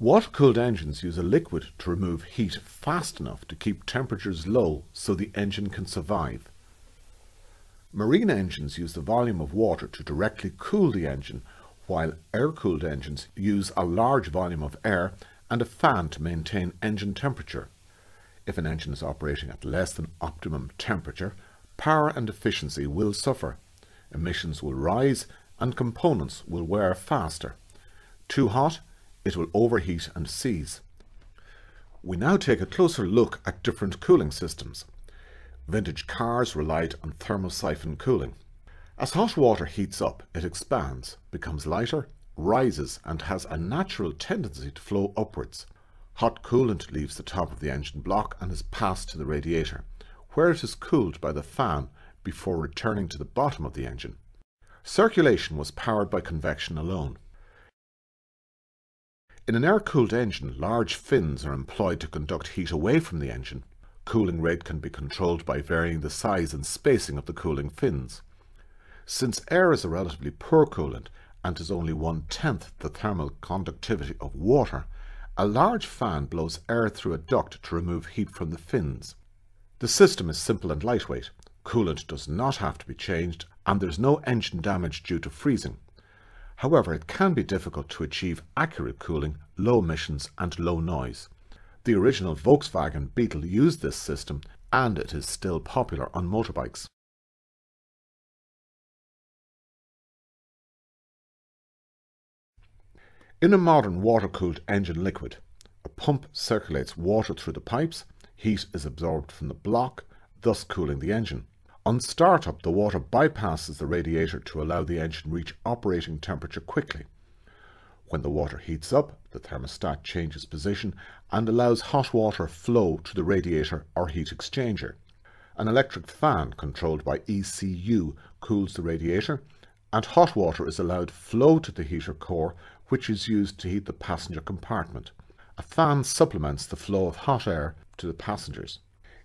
Water-cooled engines use a liquid to remove heat fast enough to keep temperatures low so the engine can survive. Marine engines use the volume of water to directly cool the engine, while air-cooled engines use a large volume of air and a fan to maintain engine temperature. If an engine is operating at less than optimum temperature, power and efficiency will suffer. Emissions will rise and components will wear faster. Too hot it will overheat and seize. We now take a closer look at different cooling systems. Vintage cars relied on thermosiphon cooling. As hot water heats up, it expands, becomes lighter, rises and has a natural tendency to flow upwards. Hot coolant leaves the top of the engine block and is passed to the radiator, where it is cooled by the fan before returning to the bottom of the engine. Circulation was powered by convection alone. In an air-cooled engine, large fins are employed to conduct heat away from the engine. Cooling rate can be controlled by varying the size and spacing of the cooling fins. Since air is a relatively poor coolant and is only one-tenth the thermal conductivity of water, a large fan blows air through a duct to remove heat from the fins. The system is simple and lightweight. Coolant does not have to be changed and there's no engine damage due to freezing. However, it can be difficult to achieve accurate cooling, low emissions and low noise. The original Volkswagen Beetle used this system and it is still popular on motorbikes. In a modern water-cooled engine liquid, a pump circulates water through the pipes, heat is absorbed from the block, thus cooling the engine. On startup, the water bypasses the radiator to allow the engine reach operating temperature quickly. When the water heats up, the thermostat changes position and allows hot water flow to the radiator or heat exchanger. An electric fan controlled by ECU cools the radiator and hot water is allowed flow to the heater core which is used to heat the passenger compartment. A fan supplements the flow of hot air to the passengers.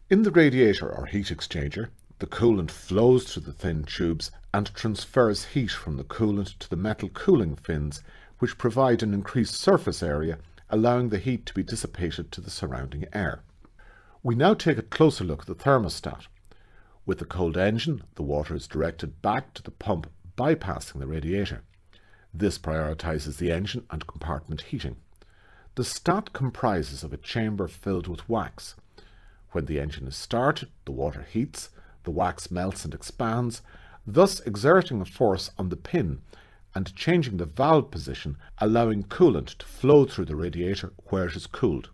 In the radiator or heat exchanger, the coolant flows through the thin tubes and transfers heat from the coolant to the metal cooling fins, which provide an increased surface area, allowing the heat to be dissipated to the surrounding air. We now take a closer look at the thermostat. With the cold engine, the water is directed back to the pump bypassing the radiator. This prioritizes the engine and compartment heating. The stat comprises of a chamber filled with wax. When the engine is started, the water heats the wax melts and expands, thus exerting a force on the pin and changing the valve position, allowing coolant to flow through the radiator where it is cooled.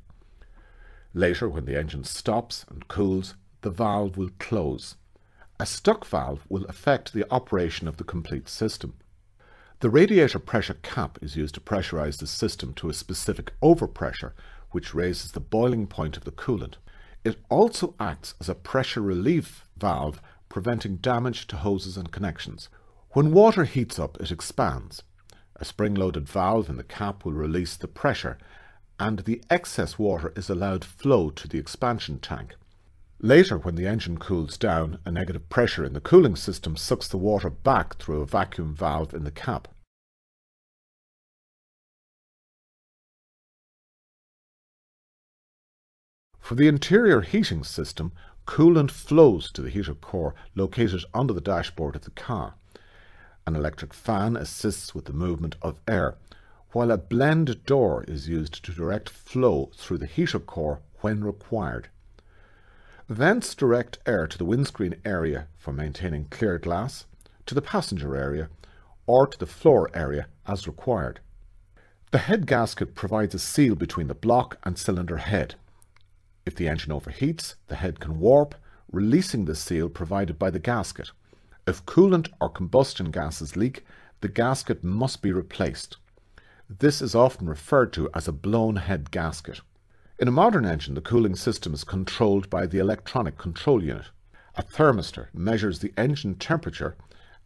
Later, when the engine stops and cools, the valve will close. A stuck valve will affect the operation of the complete system. The radiator pressure cap is used to pressurize the system to a specific overpressure, which raises the boiling point of the coolant. It also acts as a pressure relief valve, preventing damage to hoses and connections. When water heats up, it expands. A spring-loaded valve in the cap will release the pressure, and the excess water is allowed flow to the expansion tank. Later, when the engine cools down, a negative pressure in the cooling system sucks the water back through a vacuum valve in the cap. For the interior heating system, coolant flows to the heater core located under the dashboard of the car. An electric fan assists with the movement of air, while a blend door is used to direct flow through the heater core when required. Vents direct air to the windscreen area for maintaining clear glass, to the passenger area, or to the floor area as required. The head gasket provides a seal between the block and cylinder head. If the engine overheats, the head can warp, releasing the seal provided by the gasket. If coolant or combustion gases leak, the gasket must be replaced. This is often referred to as a blown head gasket. In a modern engine, the cooling system is controlled by the electronic control unit. A thermistor measures the engine temperature,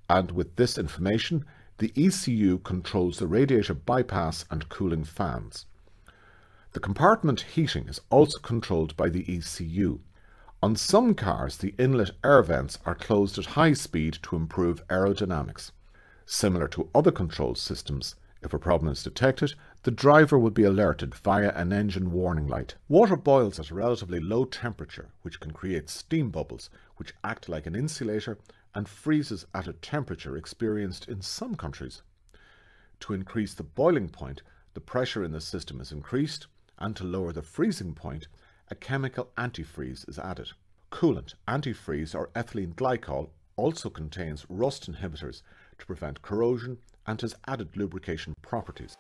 and with this information, the ECU controls the radiator bypass and cooling fans. The compartment heating is also controlled by the ECU. On some cars, the inlet air vents are closed at high speed to improve aerodynamics. Similar to other control systems, if a problem is detected, the driver will be alerted via an engine warning light. Water boils at a relatively low temperature, which can create steam bubbles, which act like an insulator and freezes at a temperature experienced in some countries. To increase the boiling point, the pressure in the system is increased and to lower the freezing point, a chemical antifreeze is added. Coolant, antifreeze or ethylene glycol also contains rust inhibitors to prevent corrosion and has added lubrication properties.